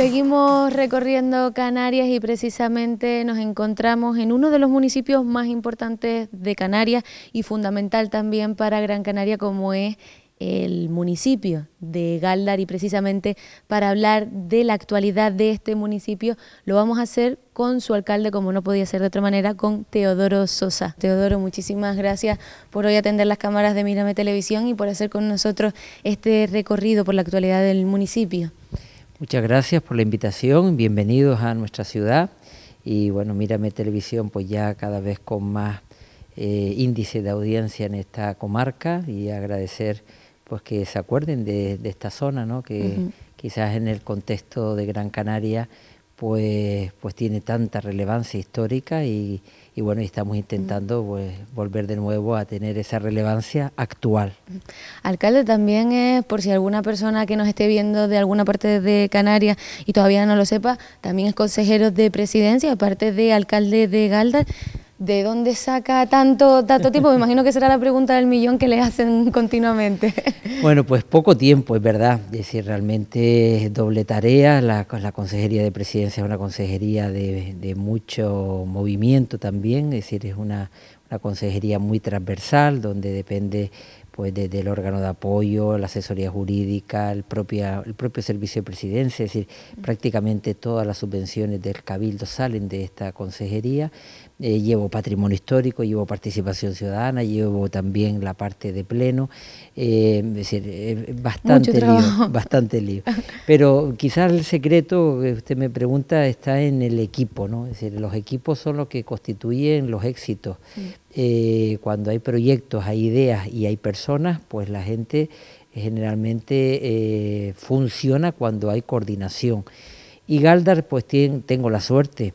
Seguimos recorriendo Canarias y precisamente nos encontramos en uno de los municipios más importantes de Canarias y fundamental también para Gran Canaria como es el municipio de Galdar y precisamente para hablar de la actualidad de este municipio lo vamos a hacer con su alcalde, como no podía ser de otra manera, con Teodoro Sosa. Teodoro, muchísimas gracias por hoy atender las cámaras de Mírame Televisión y por hacer con nosotros este recorrido por la actualidad del municipio. Muchas gracias por la invitación, bienvenidos a nuestra ciudad y bueno, Mírame Televisión pues ya cada vez con más eh, índice de audiencia en esta comarca y agradecer pues que se acuerden de, esta zona, ¿no? que quizás en el contexto de Gran Canaria pues, pues tiene tanta relevancia histórica y, y bueno, estamos intentando pues, volver de nuevo a tener esa relevancia actual. Alcalde, también es por si alguna persona que nos esté viendo de alguna parte de Canarias y todavía no lo sepa, también es consejero de presidencia, aparte de alcalde de Galdar. ¿de dónde saca tanto, tiempo? Me imagino que será la pregunta del millón que le hacen continuamente. Bueno, pues poco tiempo, es verdad. Es decir, realmente es doble tarea. La, la Consejería de Presidencia es una consejería de, mucho movimiento también. Es decir, es una, consejería muy transversal donde depende pues desde órgano de apoyo, la asesoría jurídica, el, propia, el propio servicio de presidencia, es decir, prácticamente todas las subvenciones del Cabildo salen de esta consejería, eh, llevo patrimonio histórico, llevo participación ciudadana, llevo también la parte de pleno, eh, es decir, eh, bastante lío, bastante lío. Pero quizás el secreto, que usted me pregunta, está en el equipo, ¿no? Es decir, los equipos son los que constituyen los éxitos. cuando hay proyectos, hay ideas y hay personas, pues la gente generalmente funciona cuando hay coordinación. Y Galdar, pues tengo la suerte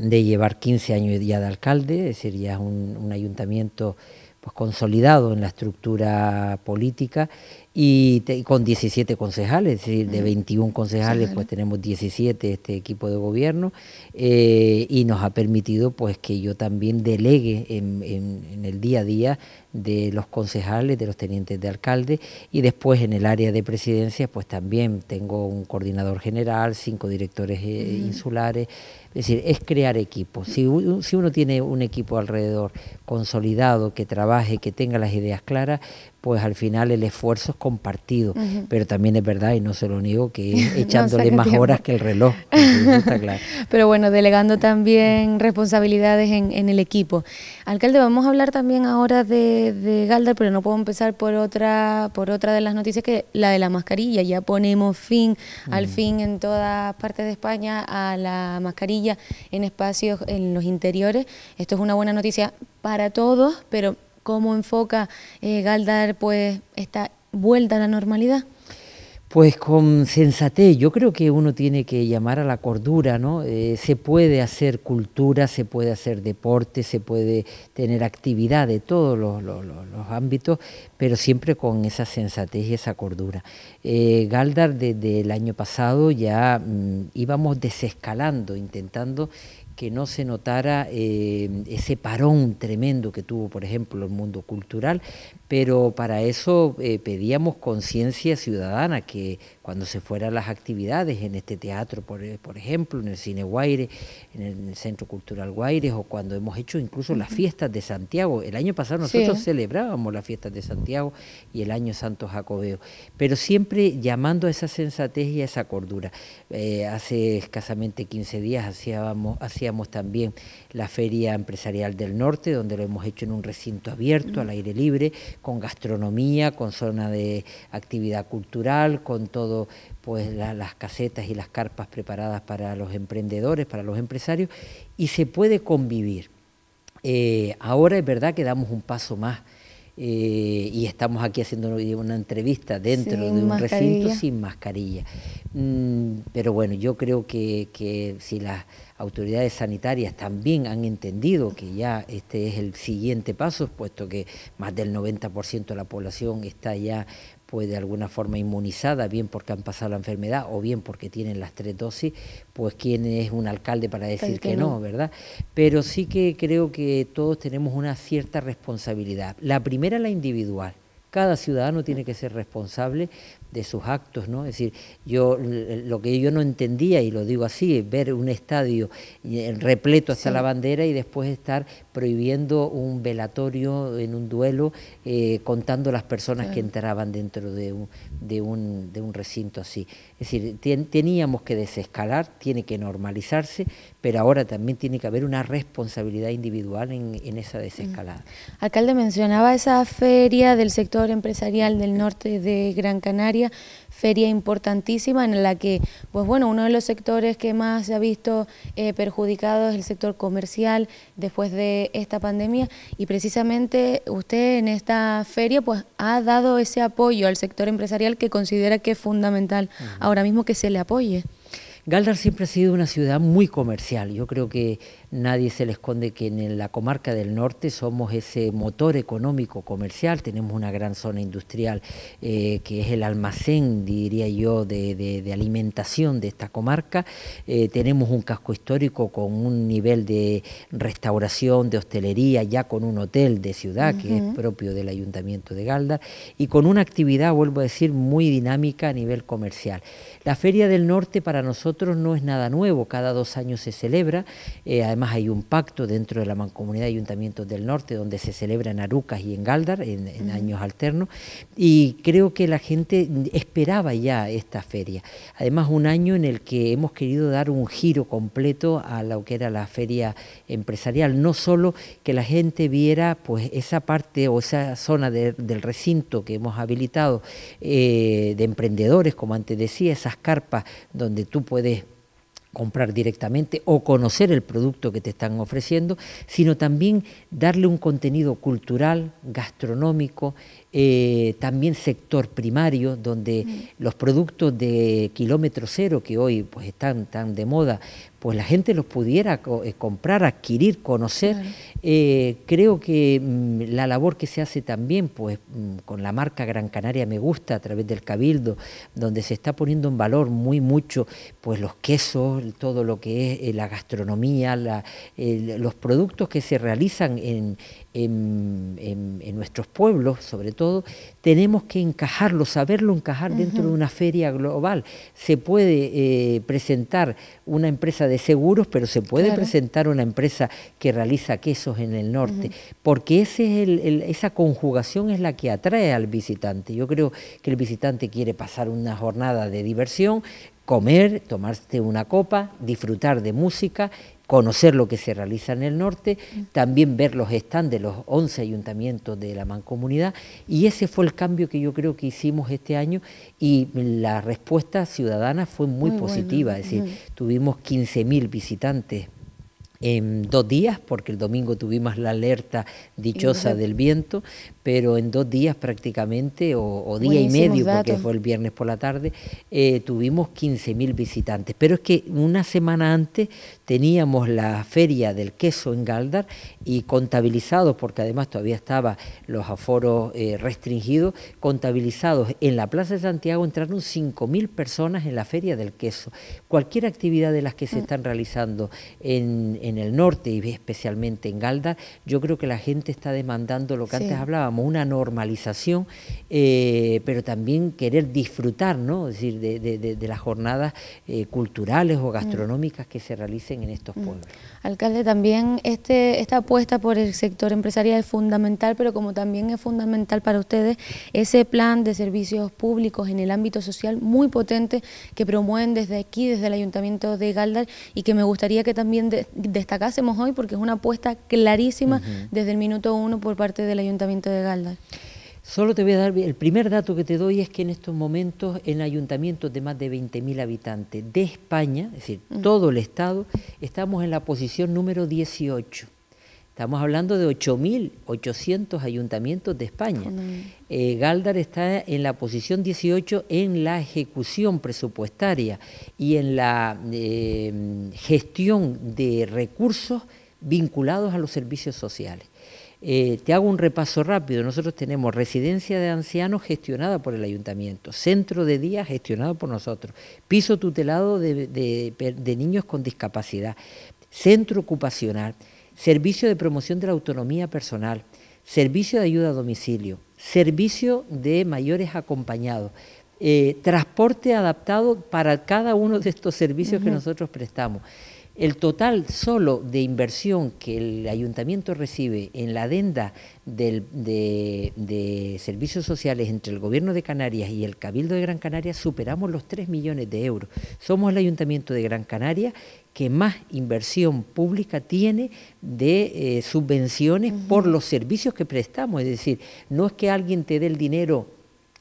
de llevar 15 años día de alcalde, es decir, ya es un, ayuntamiento pues, consolidado en la estructura política y, con 17 concejales, es decir, de 21 concejales pues tenemos 17 este equipo de gobierno eh, y nos ha permitido pues que yo también delegue en el día a día de los concejales, de los tenientes de alcalde y después en el área de presidencia pues también tengo un coordinador general, cinco directores eh, insulares, es decir, es crear equipos. si uno tiene un equipo alrededor consolidado, que trabaje, que tenga las ideas claras, pues al final el esfuerzo es compartido, pero también es verdad, y no se lo niego, que echándole más horas que el reloj. Pero bueno, delegando también responsabilidades en, el equipo. Alcalde, vamos a hablar también ahora de, de Galdar, pero no puedo empezar por otra, por otra de las noticias, que la de la mascarilla. Ya ponemos fin, al fin, en todas partes de España, a la mascarilla en espacios, en los interiores. Esto es una buena noticia para todos, pero cómo enfoca eh, Galdar pues esta vuelta a la normalidad? Pues con sensatez, yo creo que uno tiene que llamar a la cordura, ¿no? Eh, se puede hacer cultura, se puede hacer deporte, se puede tener actividad de todos los, ámbitos, pero siempre con esa sensatez y esa cordura. Eh, Galdar desde el año pasado ya mm, íbamos desescalando, intentando que no se notara eh, ese parón tremendo que tuvo, por ejemplo, el mundo cultural, pero para eso eh, pedíamos conciencia ciudadana, que cuando se fueran las actividades en este teatro, por, eh, ejemplo, en el Cine Guaire, en el, Centro Cultural Guaires, o cuando hemos hecho incluso las fiestas de Santiago. El año pasado nosotros celebrábamos las fiestas de Santiago y el año Santo Jacobeo, pero siempre llamando a esa sensatez y a esa cordura. Eh, hace escasamente 15 días hacíamos, hacíamos también la Feria Empresarial del Norte, donde lo hemos hecho en un recinto abierto, al aire libre, con gastronomía, con zona de actividad cultural, con todo, pues las casetas y las carpas preparadas para los emprendedores, para los empresarios, y se puede convivir. Eh, ahora es verdad que damos un paso más eh, y estamos aquí haciendo una entrevista dentro de un recinto sin mascarilla. Mm, pero bueno, yo creo que, que, si las autoridades sanitarias también han entendido que ya este es el siguiente paso, puesto que más del 90% de la población está ya pues de alguna forma inmunizada, bien porque han pasado la enfermedad o bien porque tienen las tres dosis, pues quién es un alcalde para decir que, no, no, ¿verdad? Pero sí que creo que todos tenemos una cierta responsabilidad. La primera, la individual cada ciudadano tiene que ser responsable de sus actos, ¿no? Es decir, yo eh, lo que yo no entendía, y lo digo así, ver un estadio eh, repleto hasta la bandera y después estar prohibiendo un velatorio en un duelo, eh, contando las personas que entraban dentro de un, de recinto así. Es decir, teníamos que desescalar, tiene que normalizarse, pero ahora también tiene que haber una responsabilidad individual en, en esa desescalada. Mm. Alcalde, mencionaba esa feria del sector empresarial del norte de Gran Canaria, feria importantísima en la que, pues bueno, uno de los sectores que más se ha visto eh, perjudicado es el sector comercial después de esta pandemia y precisamente usted en esta feria pues ha dado ese apoyo al sector empresarial que considera que es fundamental ahora mismo que se le apoye. Galdar siempre ha sido una ciudad muy comercial. Yo creo que nadie se le esconde que en la comarca del norte somos ese motor económico comercial. Tenemos una gran zona industrial eh, que es el almacén, diría yo, de, alimentación de esta comarca. Eh, tenemos un casco histórico con un nivel de restauración, de hostelería, ya con un hotel de ciudad que es propio del ayuntamiento de Galdar y con una actividad, vuelvo a decir, muy dinámica a nivel comercial. La Feria del Norte para nosotros no es nada nuevo, cada dos años se celebra, eh, además hay un pacto dentro de la Mancomunidad de Ayuntamientos del Norte donde se celebra en Arucas y en Galdar en, años alternos y creo que la gente esperaba ya esta feria. Además un año en el que hemos querido dar un giro completo a lo que era la feria empresarial, no solo que la gente viera pues esa parte o esa zona del recinto que hemos habilitado eh, de emprendedores, como antes decía, esas carpa donde tú puedes comprar directamente o conocer el producto que te están ofreciendo, sino también darle un contenido cultural, gastronómico, eh, también sector primario, donde mm. los productos de kilómetro cero, que hoy pues están tan de moda, pues la gente los pudiera eh, comprar, adquirir, conocer. Eh, creo que mm, la labor que se hace también, pues mm, con la marca Gran Canaria Me Gusta, a través del Cabildo, donde se está poniendo en valor muy mucho, pues los quesos, todo lo que es la gastronomía, los productos que se realizan en, en, nuestros pueblos, sobre todo, tenemos que encajarlo, saberlo encajar dentro de una feria global. Se puede eh, presentar una empresa de seguros, pero se puede presentar una empresa que realiza quesos en el norte, porque ese es esa conjugación es la que atrae al visitante. Yo creo que el visitante quiere pasar una jornada de diversión, comer, tomarte una copa, disfrutar de música, conocer lo que se realiza en el norte, también ver los stands de los 11 ayuntamientos de la mancomunidad y ese fue el cambio que yo creo que hicimos este año y la respuesta ciudadana fue muy, positiva, es decir, tuvimos 15.000 visitantes en dos días, porque el domingo tuvimos la alerta dichosa del viento, pero en dos días prácticamente, o, día y medio, porque fue el viernes por la tarde, eh, tuvimos 15.000 visitantes. Pero es que una semana antes teníamos la feria del queso en Galdar y contabilizados, porque además todavía estaban los aforos eh, restringidos, contabilizados en la Plaza de Santiago entraron 5.000 personas en la feria del queso. Cualquier actividad de las que se mm. están realizando en, el norte y especialmente en Galdar, yo creo que la gente está demandando lo que antes hablábamos una normalización, eh, pero también querer disfrutar, ¿no? decir, de, las jornadas eh, culturales o gastronómicas que se realicen en estos mm. pueblos. Alcalde, también este, esta apuesta por el sector empresarial es fundamental, pero como también es fundamental para ustedes ese plan de servicios públicos en el ámbito social muy potente que promueven desde aquí, desde el Ayuntamiento de Galdar y que me gustaría que también destacásemos hoy porque es una apuesta clarísima desde el minuto uno por parte del Ayuntamiento de galdar Solo te voy a dar, el primer dato que te doy es que en estos momentos en ayuntamientos de más de 20.000 habitantes de España, es decir, mm. todo el Estado, estamos en la posición número 18. Estamos hablando de 8.800 ayuntamientos de España. Eh, galdar está en la posición 18 en la ejecución presupuestaria y en la eh, gestión de recursos vinculados a los servicios sociales. Eh, te hago un repaso rápido. Nosotros tenemos residencia de ancianos gestionada por el ayuntamiento, centro de día gestionado por nosotros, piso tutelado de, niños con discapacidad, centro ocupacional, servicio de promoción de la autonomía personal, servicio de ayuda a domicilio, servicio de mayores acompañados, eh, transporte adaptado para cada uno de estos servicios que nosotros prestamos. El total solo de inversión que el ayuntamiento recibe en la adenda de, servicios sociales entre el Gobierno de Canarias y el Cabildo de Gran Canaria superamos los 3 millones de euros. Somos el ayuntamiento de Gran Canaria que más inversión pública tiene de eh, subvenciones por los servicios que prestamos. Es decir, no es que alguien te dé el dinero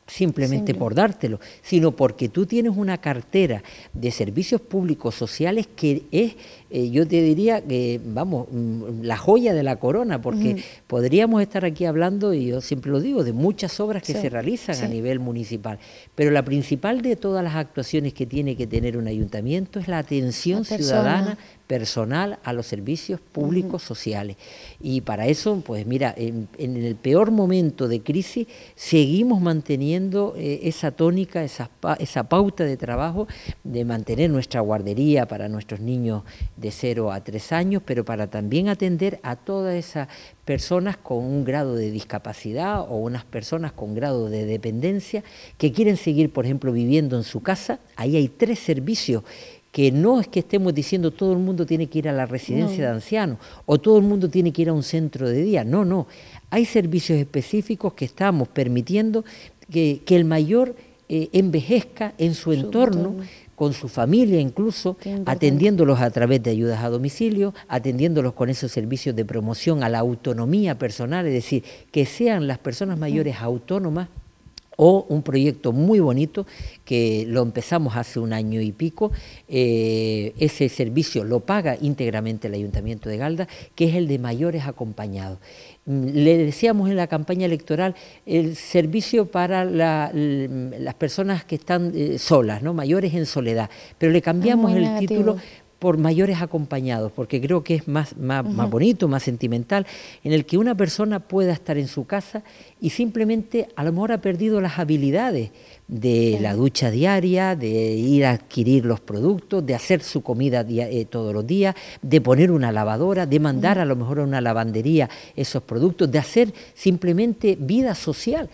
simplemente por dártelo, sino porque tú tienes una cartera de servicios públicos sociales que es, eh, yo te diría, que vamos, mm, la joya de la corona, porque podríamos estar aquí hablando, y yo siempre lo digo, de muchas obras que se realizan a nivel municipal, pero la principal de todas las actuaciones que tiene que tener un ayuntamiento es la atención ciudadana personal a los servicios públicos sociales. Y para eso, pues mira, en, el peor momento de crisis seguimos manteniendo eh, esa tónica, esa, esa pauta de trabajo de mantener nuestra guardería para nuestros niños de 0 a 3 años, pero para también atender a todas esas personas con un grado de discapacidad o unas personas con grado de dependencia que quieren seguir, por ejemplo, viviendo en su casa. Ahí hay tres servicios que no es que estemos diciendo todo el mundo tiene que ir a la residencia de ancianos o todo el mundo tiene que ir a un centro de día. No, no. Hay servicios específicos que estamos permitiendo que, el mayor eh, envejezca en su, entorno, con su familia incluso, atendiéndolos a través de ayudas a domicilio, atendiéndolos con esos servicios de promoción a la autonomía personal, es decir, que sean las personas mayores autónomas o un proyecto muy bonito que lo empezamos hace un año y pico. Eh, ese servicio lo paga íntegramente el Ayuntamiento de Galda, que es el de mayores acompañados. Mm, le decíamos en la campaña electoral el servicio para mm, las personas que están eh, solas, ¿no? mayores en soledad, pero le cambiamos el título por mayores acompañados, porque creo que es más, bonito, más sentimental, en el que una persona pueda estar en su casa y simplemente a lo mejor ha perdido las habilidades de la ducha diaria, de ir a adquirir los productos, de hacer su comida eh, todos los días, de poner una lavadora, de mandar a lo mejor a una lavandería esos productos, de hacer simplemente vida social.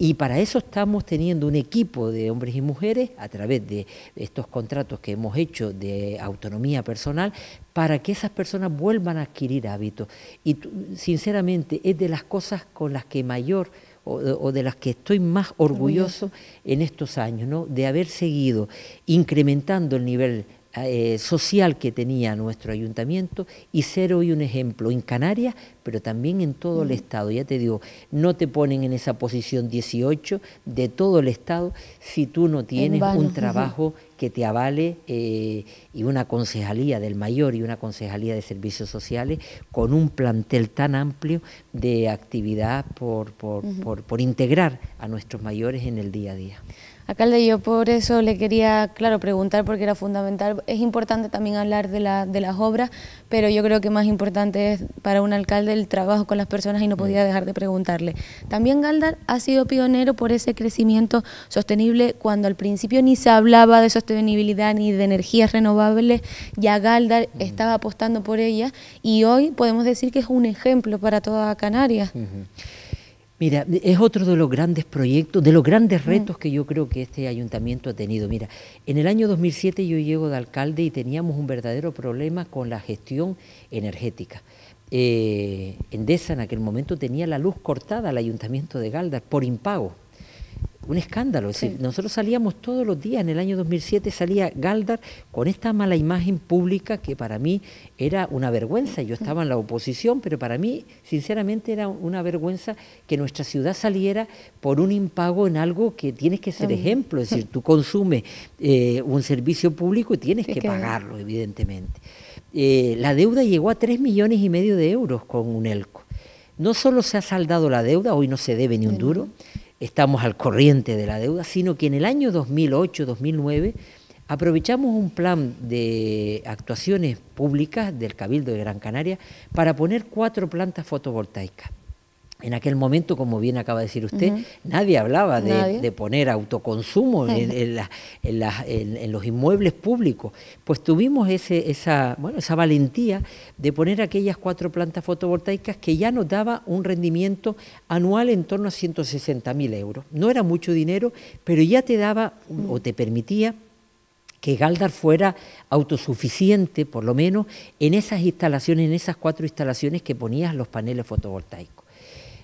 Y para eso estamos teniendo un equipo de hombres y mujeres a través de estos contratos que hemos hecho de autonomía personal para que esas personas vuelvan a adquirir hábitos. Y sinceramente es de las cosas con las que mayor o, de las que estoy más orgulloso en estos años, ¿no? de haber seguido incrementando el nivel eh, social que tenía nuestro ayuntamiento y ser hoy un ejemplo en Canarias, pero también en todo el Estado. Ya te digo, no te ponen en esa posición 18 de todo el Estado si tú no tienes un trabajo que te avale eh, y una concejalía del mayor y una concejalía de servicios sociales con un plantel tan amplio de actividad por, por integrar a nuestros mayores en el día a día. Alcalde, yo por eso le quería, claro, preguntar porque era fundamental. Es importante también hablar de, la, de las obras, pero yo creo que más importante es para un alcalde el trabajo con las personas y no podía dejar de preguntarle. También Galdar ha sido pionero por ese crecimiento sostenible cuando al principio ni se hablaba de sostenibilidad ni de energías renovables, ya Galdar estaba apostando por ellas y hoy podemos decir que es un ejemplo para toda Canarias. Mira, es otro de los grandes proyectos, de los grandes mm. retos que yo creo que este ayuntamiento ha tenido. Mira, en el año 2007 yo llego de alcalde y teníamos un verdadero problema con la gestión energética. Eh, Endesa en aquel momento tenía la luz cortada al ayuntamiento de Galdas por impago un escándalo. nosotros salíamos todos los días, en el año 2007 salía Galdar con esta mala imagen pública que para mí era una vergüenza. Yo estaba en la oposición, pero para mí, sinceramente, era una vergüenza que nuestra ciudad saliera por un impago en algo que tienes que ser ejemplo. Es decir, tú consumes eh, un servicio público y tienes que pagarlo, evidentemente. Eh, la deuda llegó a 3 millones y medio de euros con un ELCO. No solo se ha saldado la deuda, hoy no se debe ni un duro, estamos al corriente de la deuda, sino que en el año 2008-2009 aprovechamos un plan de actuaciones públicas del Cabildo de Gran Canaria para poner cuatro plantas fotovoltaicas. En aquel momento, como bien acaba de decir usted, nadie hablaba de, poner autoconsumo en, los inmuebles públicos. Pues tuvimos esa, valentía de poner aquellas cuatro plantas fotovoltaicas que ya nos daba un rendimiento anual en torno a 160.000 euros. No era mucho dinero, pero ya te daba o te permitía que Galdar fuera autosuficiente, por lo menos, en esas instalaciones, en esas cuatro instalaciones que ponías los paneles fotovoltaicos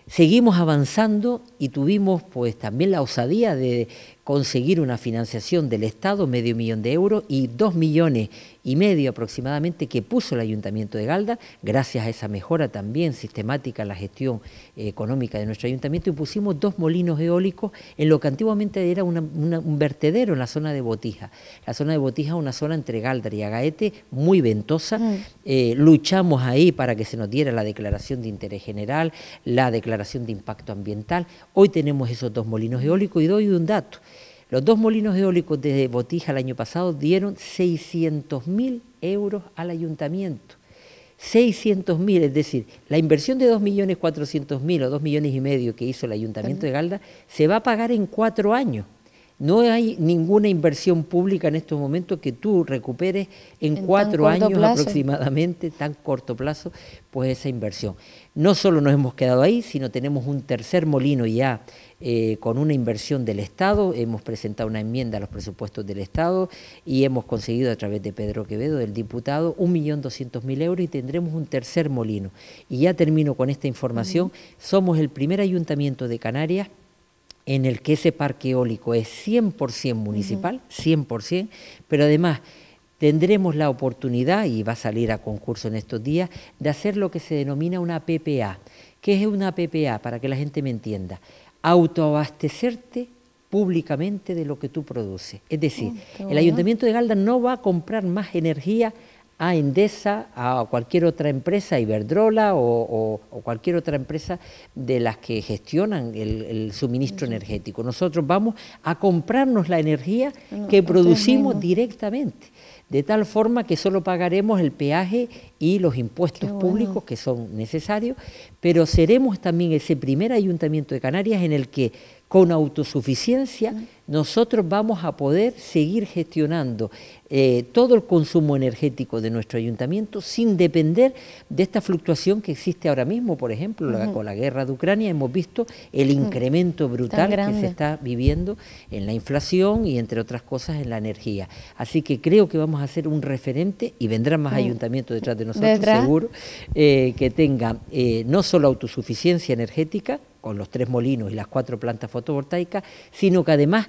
seguimos avanzando y tuvimos pues también la osadía de conseguir una financiación del Estado, medio millón de euros y dos millones y medio aproximadamente que puso el Ayuntamiento de Galda, gracias a esa mejora también sistemática en la gestión eh, económica de nuestro ayuntamiento, y pusimos dos molinos eólicos en lo que antiguamente era un vertedero en la zona de Botija. La zona de Botija es una zona entre Galda y Agaete muy ventosa. Mm. Eh, luchamos ahí para que se nos diera la declaración de interés general, la declaración de impacto ambiental. Hoy tenemos esos dos molinos eólicos y doy un dato. Los dos molinos eólicos de Botija el año pasado dieron 600.000 euros al ayuntamiento. 600.000, es decir, la inversión de 2.400.000 o dos millones y medio que hizo el ayuntamiento de Galda se va a pagar en cuatro años. No hay ninguna inversión pública en estos momentos que tú recuperes en, cuatro años aproximadamente, tan corto plazo, pues esa inversión. No solo nos hemos quedado ahí, sino tenemos un tercer molino ya eh, con una inversión del Estado. Hemos presentado una enmienda a los presupuestos del Estado y hemos conseguido a través de Pedro Quevedo, del diputado, 1.200.000 euros y tendremos un tercer molino. Y ya termino con esta información. Somos el primer ayuntamiento de Canarias en el que ese parque eólico es 100% municipal, 100%, pero además tendremos la oportunidad, y va a salir a concurso en estos días, de hacer lo que se denomina una PPA. ¿Qué es una PPA? Para que la gente me entienda. Autoabastecerte públicamente de lo que tú produces. Es decir, oh, el Ayuntamiento de Galda no va a comprar más energía a Endesa, a cualquier otra empresa, Iberdrola o, o, cualquier otra empresa de las que gestionan el, suministro energético. Nosotros vamos a comprarnos la energía ah, que producimos directamente, de tal forma que solo pagaremos el peaje y los impuestos públicos que son necesarios, pero seremos también ese primer ayuntamiento de Canarias en el que con autosuficiencia mm nosotros vamos a poder seguir gestionando eh, todo el consumo energético de nuestro ayuntamiento sin depender de esta fluctuación que existe ahora mismo. Por ejemplo, con la guerra de Ucrania hemos visto el incremento brutal que se está viviendo en la inflación y entre otras cosas en la energía. Así que creo que vamos a ser un referente y vendrán más mm. ayuntamientos detrás de nosotros, seguro, eh, que tenga eh, no solo autosuficiencia energética, con los tres molinos y las cuatro plantas fotovoltaicas, sino que además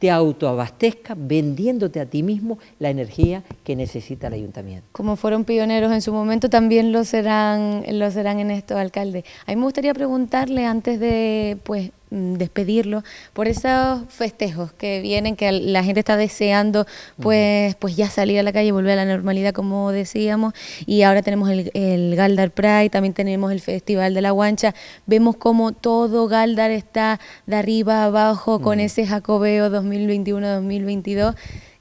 te autoabastezca vendiéndote a ti mismo la energía que necesita el ayuntamiento. Como fueron pioneros en su momento, también lo serán, lo serán en esto, alcalde. A mí me gustaría preguntarle antes de pues mm, despedirlo por esos festejos que vienen, que la gente está deseando pues, pues ya salir a la calle, volver a la normalidad como decíamos y ahora tenemos el, el Galdar Pride, también tenemos el Festival de la Guancha, vemos como todo Galdar está de arriba abajo con ese jacobeo 2000 2021-2022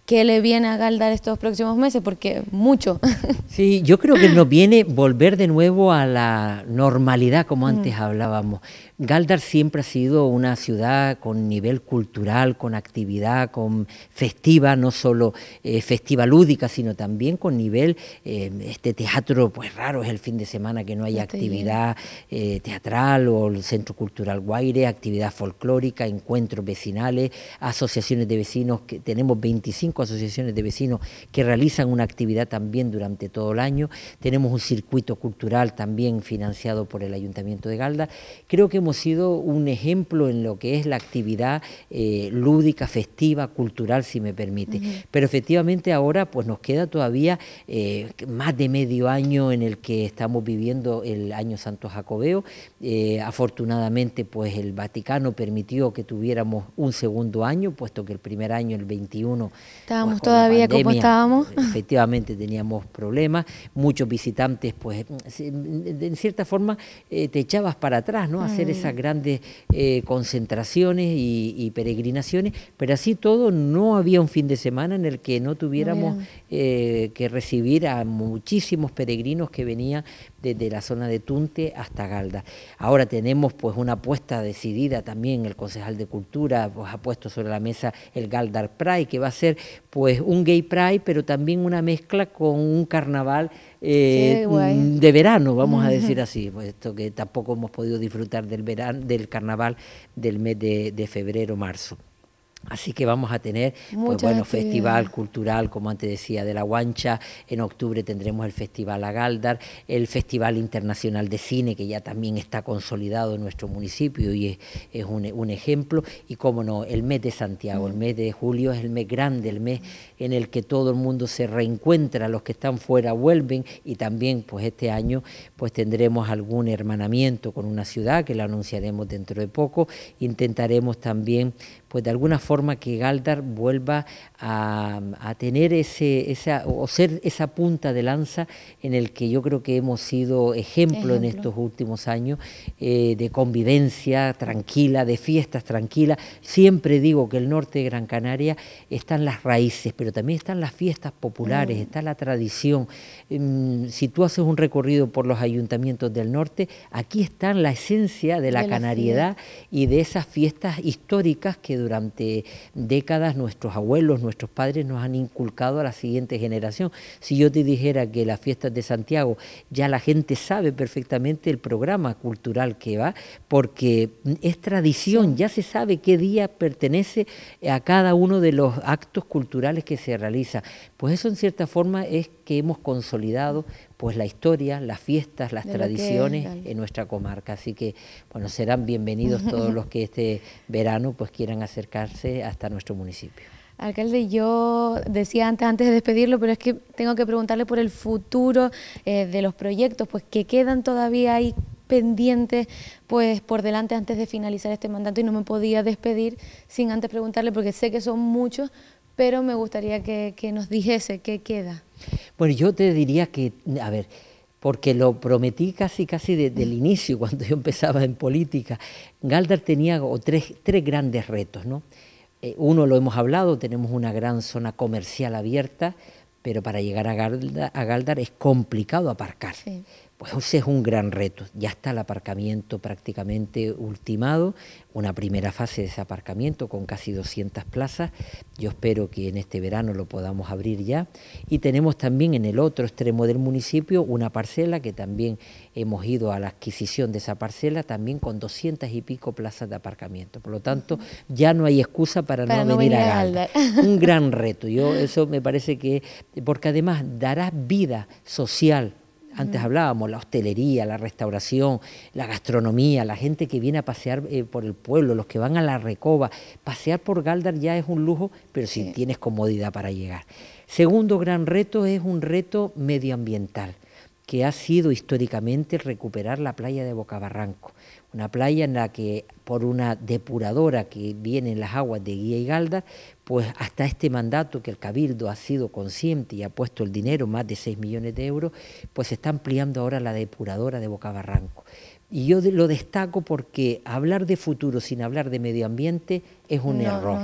¿qué le viene a Galdar estos próximos meses, porque mucho. Sí, yo creo que nos viene volver de nuevo a la normalidad, como antes mm. hablábamos. Galdar siempre ha sido una ciudad con nivel cultural, con actividad, con festiva, no solo eh, festiva lúdica, sino también con nivel, eh, este teatro, pues raro es el fin de semana que no hay actividad eh, teatral o el Centro Cultural Guaire, actividad folclórica, encuentros vecinales, asociaciones de vecinos, que tenemos 25 asociaciones de vecinos que realizan una actividad también durante todo el año, tenemos un circuito cultural también financiado por el Ayuntamiento de Galdar, creo que hemos sido un ejemplo en lo que es la actividad eh, lúdica, festiva, cultural, si me permite. Pero efectivamente ahora pues nos queda todavía eh, más de medio año en el que estamos viviendo el año Santo Jacobeo. Eh, afortunadamente pues el Vaticano permitió que tuviéramos un segundo año, puesto que el primer año, el 21... Pues, estábamos todavía como estábamos. Efectivamente teníamos problemas, muchos visitantes pues en cierta forma te echabas para atrás, ¿no? Hacer ese mm esas grandes eh, concentraciones y, peregrinaciones, pero así todo no había un fin de semana en el que no tuviéramos eh, que recibir a muchísimos peregrinos que venían desde la zona de Tunte hasta Galda. Ahora tenemos pues una apuesta decidida también, el concejal de Cultura pues, ha puesto sobre la mesa el Galdar Pride, que va a ser pues un gay pride, pero también una mezcla con un carnaval eh, mm, de verano, vamos a decir así, puesto pues, que tampoco hemos podido disfrutar del verano, del carnaval del mes de, de febrero, marzo. Así que vamos a tener, pues bueno, festival cultural, como antes decía, de la Guancha. En octubre tendremos el Festival Agaldar, el Festival Internacional de Cine, que ya también está consolidado en nuestro municipio y es, un, un, ejemplo. Y cómo no, el mes de Santiago, el mm. mes de julio es el mes grande, el mes en el que todo el mundo se reencuentra, los que están fuera vuelven y también, pues este año, pues tendremos algún hermanamiento con una ciudad que la anunciaremos dentro de poco. Intentaremos también, pues de alguna forma que Galdar vuelva a, tener ese, o ser esa punta de lanza en el que yo creo que hemos sido ejemplo, en estos últimos años eh, de convivencia tranquila, de fiestas tranquilas. Siempre digo que el norte de Gran Canaria están las raíces, pero también están las fiestas populares, está la tradición. Em, si tú haces un recorrido por los ayuntamientos del norte, aquí está la esencia de la canariedad y de esas fiestas históricas que durante décadas nuestros abuelos, nuestros padres nos han inculcado a la siguiente generación. Si yo te dijera que las fiestas de Santiago ya la gente sabe perfectamente el programa cultural que va, porque es tradición, ya se sabe qué día pertenece a cada uno de los actos culturales que se realiza. Pues eso en cierta forma es que hemos consolidado pues la historia, las fiestas, las tradiciones en nuestra comarca. Así que bueno, serán bienvenidos todos los que este verano pues quieran acercarse hasta nuestro municipio. Alcalde, yo decía antes, antes de despedirlo, pero es que tengo que preguntarle por el futuro eh, de los proyectos, pues que quedan todavía ahí pendientes pues por delante antes de finalizar este mandato y no me podía despedir sin antes preguntarle porque sé que son muchos, pero me gustaría que, nos dijese qué queda. Bueno, yo te diría que, a ver, porque lo prometí casi casi desde el inicio, cuando yo empezaba en política, Galdar tenía tres, grandes retos, ¿no? Eh, uno lo hemos hablado, tenemos una gran zona comercial abierta, pero para llegar a Galdar, es complicado aparcar. Pues ese es un gran reto. Ya está el aparcamiento prácticamente ultimado, una primera fase de ese aparcamiento con casi 200 plazas. Yo espero que en este verano lo podamos abrir ya. Y tenemos también en el otro extremo del municipio una parcela que también hemos ido a la adquisición de esa parcela, también con 200 y pico plazas de aparcamiento. Por lo tanto, ya no hay excusa para, no, venir, a Galda. Un gran reto. Yo eso me parece que, porque además dará vida social antes hablábamos, la hostelería, la restauración, la gastronomía, la gente que viene a pasear eh, por el pueblo, los que van a la recoba. Pasear por Galdar ya es un lujo, pero si tienes comodidad para llegar. Segundo gran reto es un reto medioambiental, que ha sido históricamente recuperar la playa de Bocabarranco. Una playa en la que por una depuradora que viene en las aguas de Guía y Galda, pues hasta este mandato que el Cabildo ha sido consciente y ha puesto el dinero, más de 6 millones de euros, pues se está ampliando ahora la depuradora de Boca Barranco. Y yo lo destaco porque hablar de futuro sin hablar de medio ambiente es un error.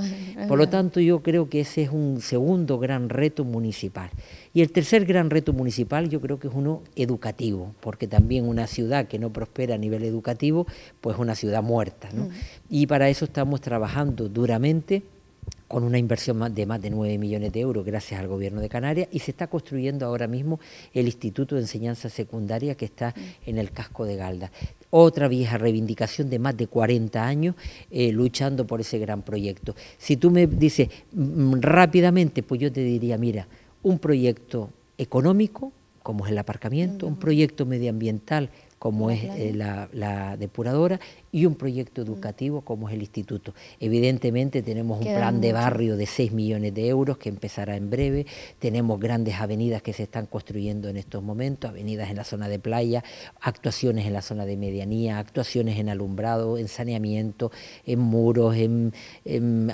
Por lo tanto, yo creo que ese es un segundo gran reto municipal. Y el tercer gran reto municipal yo creo que es uno educativo, porque también una ciudad que no prospera a nivel educativo, pues es una ciudad muerta. Mm. Y para eso estamos trabajando duramente con una inversión de más de 9 millones de euros gracias al Gobierno de Canarias y se está construyendo ahora mismo el Instituto de Enseñanza Secundaria que está en el casco de Galda. Otra vieja reivindicación de más de 40 años eh, luchando por ese gran proyecto. Si tú me dices mm, mm, rápidamente, pues yo te diría, mira, un proyecto económico, como es el aparcamiento, un proyecto medioambiental como es eh, la, depuradora, y un proyecto educativo como es el instituto. Evidentemente tenemos un plan de barrio de 6 millones de euros que empezará en breve, tenemos grandes avenidas que se están construyendo en estos momentos, avenidas en la zona de playa, actuaciones en la zona de medianía, actuaciones en alumbrado, en saneamiento, en muros, en,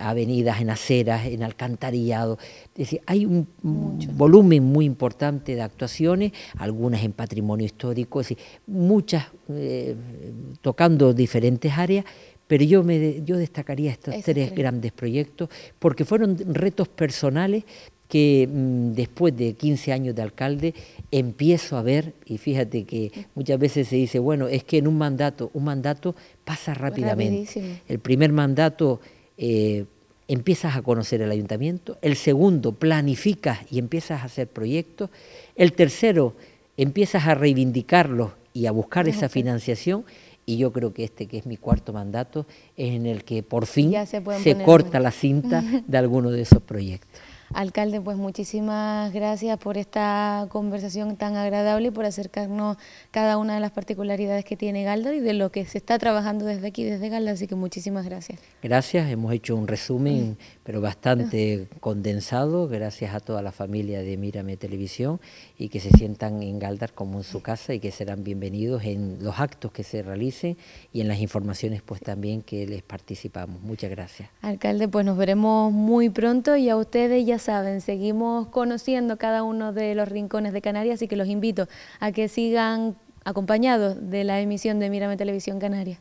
avenidas, en aceras, en alcantarillado. Es decir, hay un volumen muy importante de actuaciones, algunas en patrimonio histórico, es decir, muchas, eh, tocando diferentes áreas, pero yo, me, yo destacaría estos tres grandes proyectos porque fueron retos personales que mm, después de 15 años de alcalde empiezo a ver, y fíjate que muchas veces se dice, bueno, es que en un mandato, un mandato pasa rápidamente. El primer mandato eh, empiezas a conocer el ayuntamiento, el segundo planificas y empiezas a hacer proyectos, el tercero empiezas a reivindicarlos y a buscar ah, esa financiación y yo creo que este que es mi cuarto mandato es en el que por fin se, corta la cinta de alguno de esos proyectos. Alcalde, pues muchísimas gracias por esta conversación tan agradable y por acercarnos cada una de las particularidades que tiene Galda y de lo que se está trabajando desde aquí, desde Galda, así que muchísimas gracias. Gracias, hemos hecho un resumen mm pero bastante condensado, gracias a toda la familia de Mírame Televisión, y que se sientan en Galdar como en su casa y que serán bienvenidos en los actos que se realicen y en las informaciones pues también que les participamos. Muchas gracias. Alcalde, pues nos veremos muy pronto y a ustedes ya saben, seguimos conociendo cada uno de los rincones de Canarias, así que los invito a que sigan acompañados de la emisión de Mírame Televisión Canarias.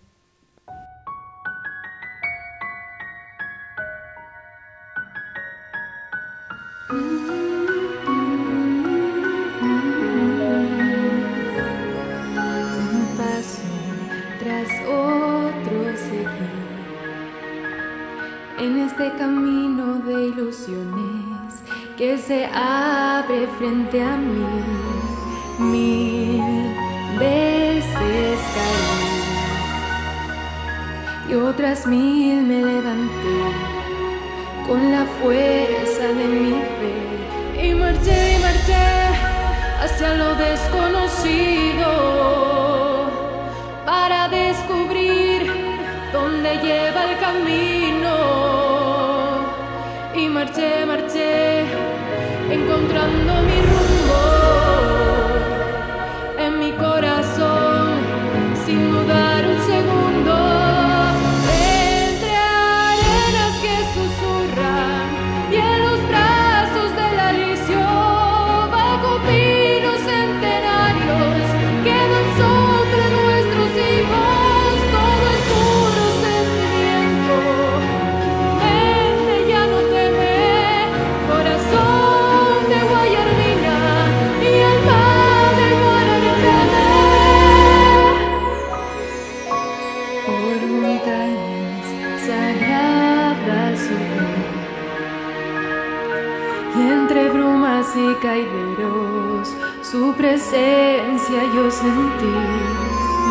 frente a mí, mil veces caí y otras mil me levanté con la fuerza de mi fe y marché y marché hacia lo desconocido para descubrir dónde lleva el camino y marché, marché encontrando mi cerca su presencia yo sentí,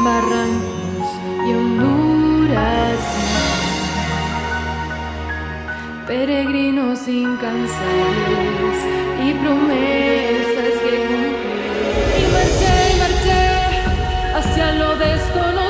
barrancos y Honduras. Peregrinos incansables y promesas que cumplir. Y marché, y marché hacia lo desconocido.